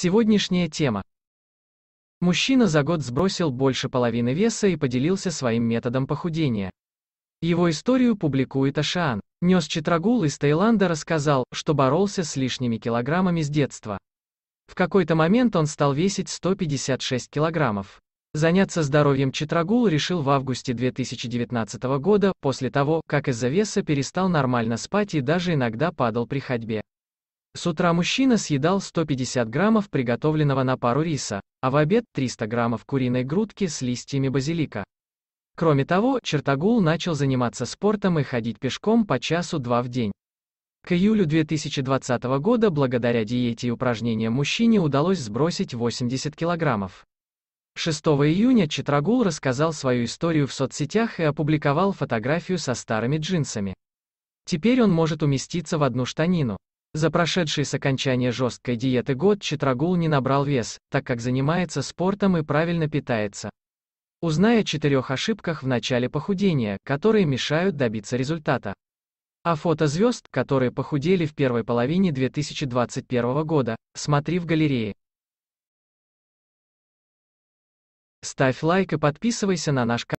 Сегодняшняя тема. Мужчина за год сбросил больше половины веса и поделился своим методом похудения. Его историю публикует Ашан. Нес Читрагул из Таиланда рассказал, что боролся с лишними килограммами с детства. В какой-то момент он стал весить 156 килограммов. Заняться здоровьем Читрагул решил в августе 2019 года, после того, как из-за веса перестал нормально спать и даже иногда падал при ходьбе. С утра мужчина съедал 150 граммов приготовленного на пару риса, а в обед 300 граммов куриной грудки с листьями базилика. Кроме того, Чертогул начал заниматься спортом и ходить пешком по часу-два в день. К июлю 2020 года благодаря диете и упражнениям мужчине удалось сбросить 80 килограммов. 6 июня Читрагул рассказал свою историю в соцсетях и опубликовал фотографию со старыми джинсами. Теперь он может уместиться в одну штанину. За прошедший с окончания жесткой диеты год Читрагул не набрал вес, так как занимается спортом и правильно питается. Узнай о четырех ошибках в начале похудения, которые мешают добиться результата. А фото звезд, которые похудели в первой половине 2021 года, смотри в галерее. Ставь лайк и подписывайся на наш канал.